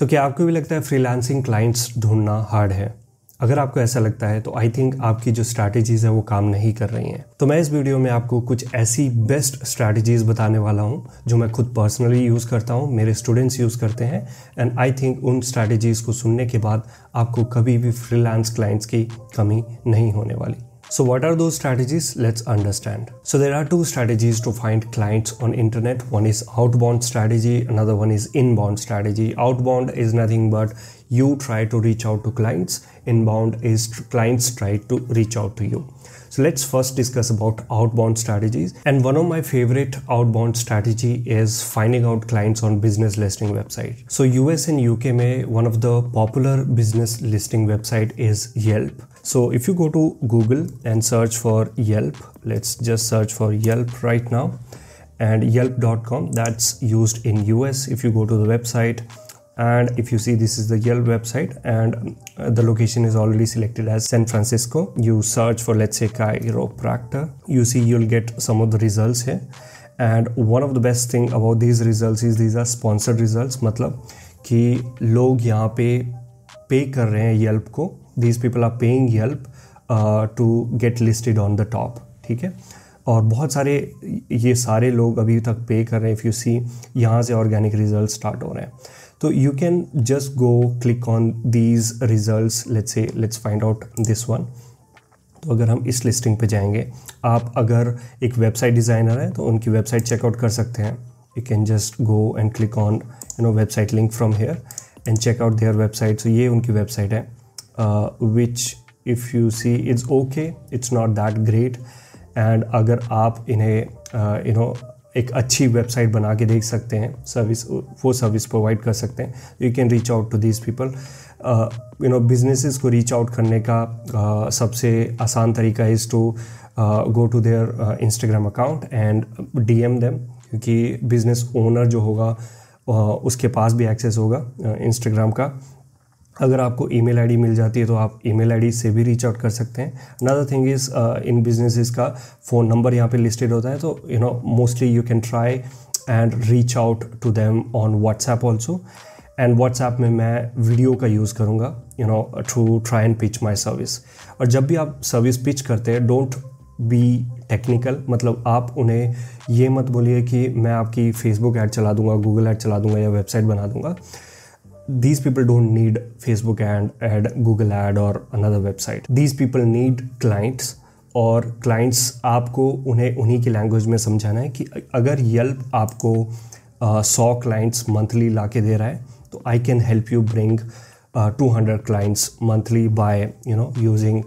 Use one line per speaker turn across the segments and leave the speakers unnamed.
तो क्या आपको भी लगता है फ्रीलांसिंग क्लाइंट्स ढूंढना हार्ड है अगर आपको ऐसा लगता है तो आई थिंक आपकी जो स्ट्रैटेजीज है वो काम नहीं कर रही हैं तो मैं इस वीडियो में आपको कुछ ऐसी बेस्ट स्ट्रैटेजीज बताने वाला हूँ जो मैं खुद पर्सनली यूज़ करता हूँ मेरे स्टूडेंट्स यूज़ करते हैं एंड आई थिंक उन स्ट्रैटेजीज़ को सुनने के बाद आपको कभी भी फ्रीलांस क्लाइंट्स की कमी नहीं होने वाली So what are those strategies? Let's understand. So there are two strategies to find clients on internet. One is outbound strategy, another one is inbound strategy. Outbound is nothing but you try to reach out to clients, inbound is clients try to reach out to you. So let's first discuss about outbound strategies. And one of my favorite outbound strategy is finding out clients on business listing website. So US and UK may one of the popular business listing website is Yelp. So if you go to Google and search for Yelp, let's just search for Yelp right now and yelp.com that's used in US if you go to the website and if you see this is the Yelp website and the location is already selected as San Francisco you search for let's say chiropractor you see you'll get some of the results here and one of the best thing about these results is these are sponsored results मतलब कि लोग यहाँ पे pay कर रहे हैं Yelp को these people are paying help to get listed on the top ठीक है और बहुत सारे ये सारे लोग अभी तक पे कर रहे हैं इफ़ यू सी यहाँ से ऑर्गेनिक रिजल्ट स्टार्ट हो रहे हैं तो you can just go click on these result let's say let's find out this one तो अगर हम इस लिस्टिंग पे जाएंगे आप अगर एक वेबसाइट डिज़ाइनर हैं तो उनकी वेबसाइट चेकआउट कर सकते हैं you can just go and click on you know website link from here and check out their website so ये उनकी वेबसाइट है which if you see it's okay it's not that great and अगर आप इन्हें you uh, no एक अच्छी website बना के देख सकते हैं सर्विस वो सर्विस प्रोवाइड कर सकते हैं you can reach out to this people you know businesses को रीच आउट करने का uh, सबसे आसान तरीका is to go to their Instagram account and D M them क्योंकि बिजनेस ओनर जो होगा uh, उसके पास भी एक्सेस होगा इंस्टाग्राम uh, का अगर आपको ईमेल आईडी मिल जाती है तो आप ईमेल आईडी से भी रीच आउट कर सकते हैं अनदर थिंग इज़ इन बिजनेस का फ़ोन नंबर यहाँ पे लिस्टेड होता है तो you know mostly you can try and reach out to them on WhatsApp also and WhatsApp में मैं वीडियो का यूज़ करूँगा you know to try and pitch my service और जब भी आप सर्विस पिच करते हैं डोंट बी टेक्निकल मतलब आप उन्हें ये मत बोलिए कि मैं आपकी फेसबुक ऐड चला दूंगा गूगल ऐड चला दूंगा या वेबसाइट बना दूंगा these people don't need Facebook ad, ad, Google ad or another website. These people need clients और क्लाइंट्स आपको उन्हें उन्हीं की लैंग्वेज में समझाना है कि अगर यल्प आपको सौ क्लाइंट्स मंथली ला के दे रहा है तो I can help you bring two hundred clients monthly by you know using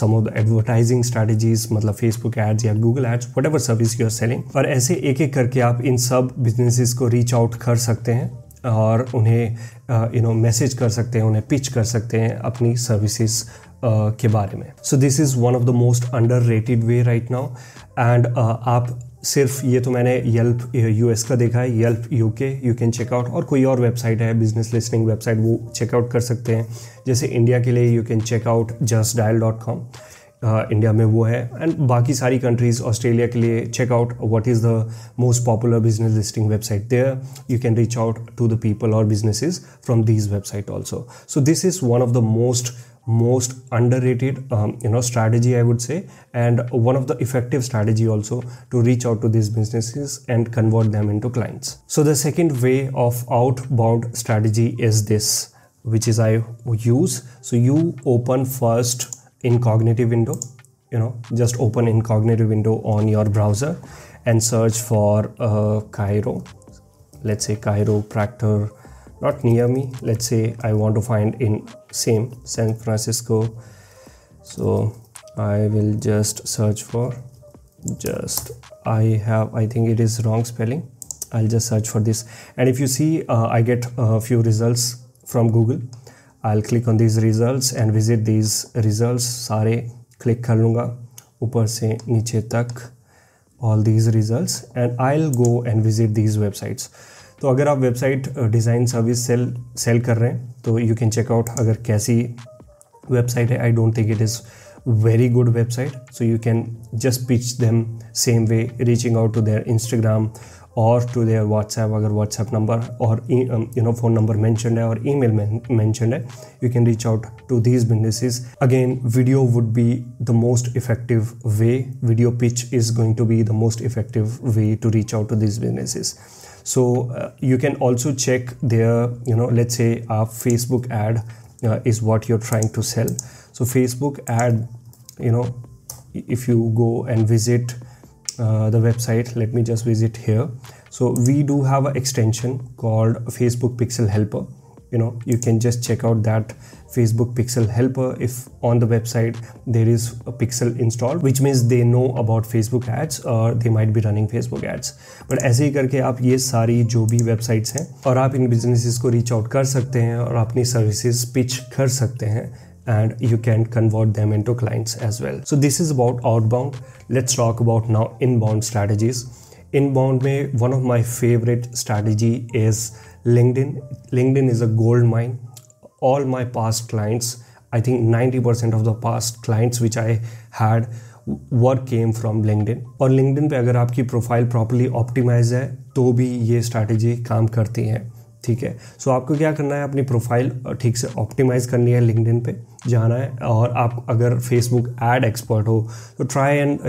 some of the advertising strategies मतलब फेसबुक एड्स या Google ads whatever service you are selling और ऐसे एक एक करके आप इन सब बिजनेसिस को रीच आउट कर सकते हैं और उन्हें यू नो मैसेज कर सकते हैं उन्हें पिच कर सकते हैं अपनी सर्विसेज के बारे में so this is one of the most underrated way right now and आप सिर्फ ये तो मैंने येल्प एस का देखा है Yelp U K you can checkout और कोई और वेबसाइट है बिजनेस लिस्टिंग वेबसाइट वो चेकआउट कर सकते हैं जैसे इंडिया के लिए you can checkout just dial dot com India में वो है एंड बाकी सारी कंट्रीज़ ऑस्ट्रेलिया के लिए check out what is the most popular business listing website there you can reach out to the people और businesses from these website also so this is one of the most most underrated um, you know strategy i would say and one of the effective strategy also to reach out to these businesses and convert them into clients so the second way of outbound strategy is this which is i use so you open first incognito window you know just open incognito window on your browser and search for uh, Cairo let's say Cairo Practor not near me let's say I want to find in same San Francisco so I will just search for just I have I think it is wrong spelling I'll just search for this and if you see uh, I get a few results from Google I click on this results and visit this results सारे click कर लूँगा ऊपर से नीचे तक all these results and I go and visit these websites तो अगर आप website design service sell sell कर रहे हैं तो यू कैन चेक आउट अगर कैसी वेबसाइट है I don't think it is very good website so you can just pitch them same way reaching out to their Instagram or to their WhatsApp, their WhatsApp number or um, you know phone number mentioned है और email mentioned है, you can reach out to these businesses. Again, video would be the most effective way. Video pitch is going to be the most effective way to reach out to these businesses. So uh, you can also check their you know let's say a Facebook ad uh, is what you're trying to sell. So Facebook ad, you know, if you go and visit. the website let me just visit here so we do have an extension called facebook pixel helper you know you can just check out that facebook pixel helper if on the website there is a pixel installed which means they know about facebook ads or they might be running facebook ads but ऐसे ही karke aap ye sari jo bhi websites hain aur aap in businesses ko reach out kar sakte hain aur apni services pitch kar sakte hain and you can convert them into clients as well. So this is about outbound. Let's talk about now inbound strategies. Inbound may one of my favorite strategy is LinkedIn. LinkedIn is a gold mine. All my past clients, I think 90% of the past clients which I had work came from LinkedIn और LinkedIn पे अगर आपकी profile properly optimise है तो भी ये strategy काम करती है ठीक है सो आपको क्या करना है अपनी प्रोफाइल ठीक से ऑप्टिमाइज करनी है लिंकड पे जाना है और आप अगर फेसबुक एड एक्सपर्ट हो तो try and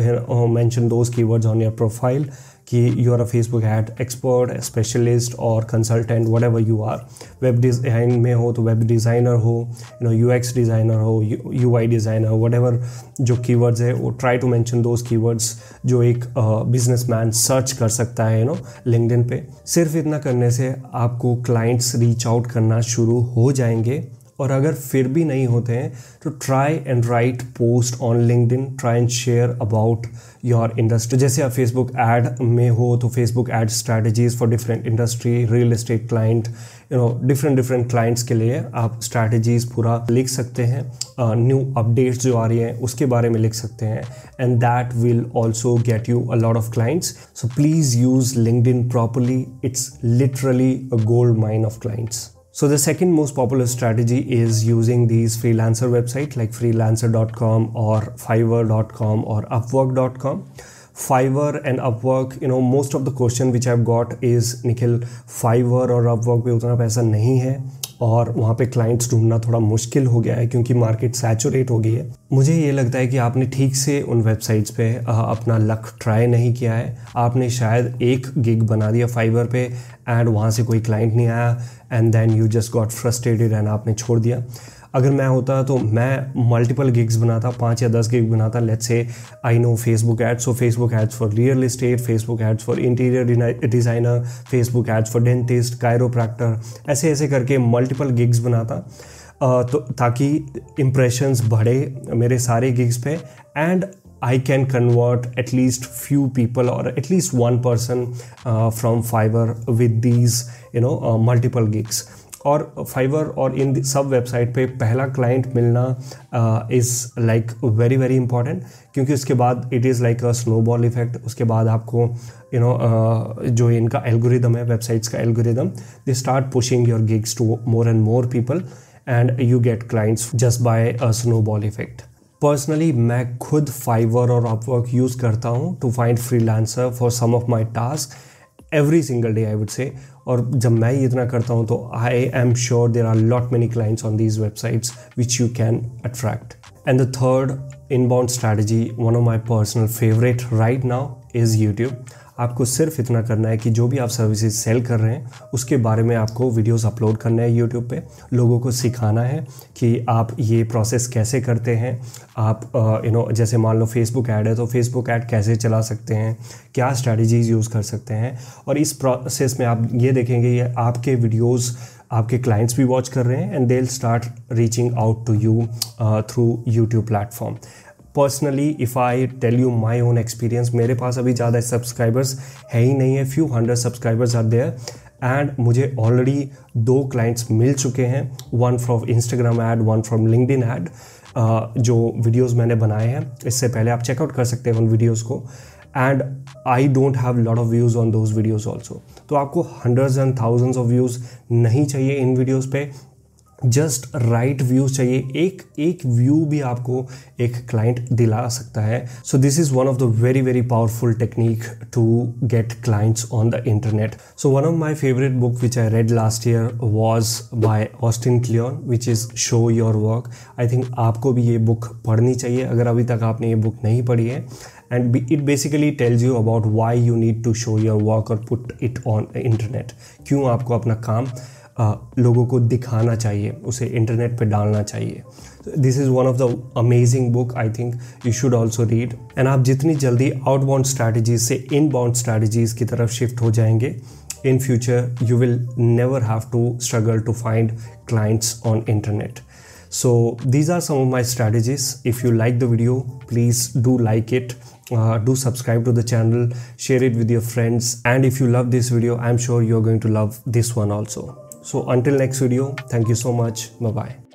mention those keywords on your profile कि you are a Facebook ad expert specialist और consultant whatever you are web design में हो तो वेब डिज़ाइनर हो you know U X designer हो U I designer हो whatever जो keywords है वो try to mention those keywords जो एक बिजनेस मैन सर्च कर सकता है यू नो लिंकडिन पे सिर्फ इतना करने से आपको क्लाइंट्स रीच आउट करना शुरू हो जाएंगे और अगर फिर भी नहीं होते हैं तो try and write post on LinkedIn try and share about your industry जैसे आप फेसबुक एड में हो तो Facebook ad strategies for different industry real estate client you know different different clients के लिए आप स्ट्रैटेजीज पूरा लिख सकते हैं न्यू uh, अपडेट्स जो आ रही हैं उसके बारे में लिख सकते हैं and that will also get you a lot of clients so please use LinkedIn properly it's literally a gold mine of clients So the second most popular strategy is using these freelancer websites like freelancer.com or fiverr.com or upwork.com. Fiverr and Upwork, you know, most of the question which I've got is Nikhil, Fiverr or Upwork पे utana paisa nahi hai. और वहाँ पे clients ढूंढना थोड़ा मुश्किल हो गया है क्योंकि मार्केट सैचुरेट हो गई है मुझे ये लगता है कि आपने ठीक से उन वेबसाइट्स पे अपना लक ट्राई नहीं किया है आपने शायद एक गिग बना दिया फाइबर पे एंड वहाँ से कोई क्लाइंट नहीं आया and then you just got frustrated and आपने छोड़ दिया अगर मैं होता तो मैं मल्टीपल गिग्स बनाता पाँच या दस गिग बनाता let's say I know Facebook ads so Facebook ads for real estate Facebook ads for interior designer Facebook ads for dentist chiropractor ऐसे ऐसे करके मल्टीपल गिग्स बनाता तो ताकि इम्प्रेशंस बढ़े मेरे सारे गिग्स पे and I can convert at least few people और at least one person from Fiverr with these you know multiple gigs और फाइवर और इन सब वेबसाइट पे पहला क्लाइंट मिलना is like very very important क्योंकि उसके बाद it is like a snowball effect उसके बाद आपको you you know know, uh, जो इनका एल्गोरिदम है वेबसाइट्स का algorithm they start pushing your gigs to more and more people and you get clients just by a snowball effect personally मैं खुद Fiverr और अपवर्क यूज़ करता हूँ to find free for some of my task every single day I would say और जब मैं ये इतना करता हूँ तो I am sure there are lot many clients on these websites which you can attract and the third inbound strategy one of my personal favourite right now is YouTube आपको सिर्फ इतना करना है कि जो भी आप सर्विसेज सेल कर रहे हैं उसके बारे में आपको वीडियोस अपलोड करना है यूट्यूब पे लोगों को सिखाना है कि आप ये प्रोसेस कैसे करते हैं आप यू नो जैसे मान लो फेसबुक ऐड है तो फेसबुक ऐड कैसे चला सकते हैं क्या स्ट्रैटेजीज यूज़ कर सकते हैं और इस प्रोसेस में आप ये देखेंगे ये आपके वीडियोज़ आपके क्लाइंट्स भी वॉच कर रहे हैं and they start reaching out to you through YouTube platform personally if I tell you my own experience मेरे पास अभी ज़्यादा सब्सक्राइबर्स है ही नहीं है few hundred subscribers are there and मुझे ऑलरेडी दो क्लाइंट्स मिल चुके हैं one from Instagram and one from LinkedIn and जो वीडियोज़ मैंने बनाए हैं इससे पहले आप चेकआउट कर सकते हैं उन वीडियोज़ को and I don't have lot of views on those videos also तो आपको hundreds and thousands of views नहीं चाहिए इन वीडियोज़ पर जस्ट राइट व्यू चाहिए एक एक व्यू भी आपको एक क्लाइंट दिला सकता है so this is one of the very very powerful technique to get clients on the internet so one of my favourite book which I read last year was by Austin Kleon which is show your work I think आपको भी ये book पढ़नी चाहिए अगर अभी तक आपने ये बुक नहीं पढ़ी है and it basically tells you about why you need to show your work और पुट इट ऑन इंटरनेट क्यों आपको अपना काम लोगों को दिखाना चाहिए उसे इंटरनेट पर डालना चाहिए this is one of the amazing book I think you should also read and आप जितनी जल्दी आउट बाउंड स्ट्रैटेजीज से इन बाउंड स्ट्रैटेजीज की तरफ शिफ्ट हो जाएंगे in future you will never have to struggle to find clients on internet so these are some of my strategies if you like the video please do like it do subscribe to the channel share it with your friends and if you love this video I am sure you are going to love this one also So until next video, thank you so much. Bye bye.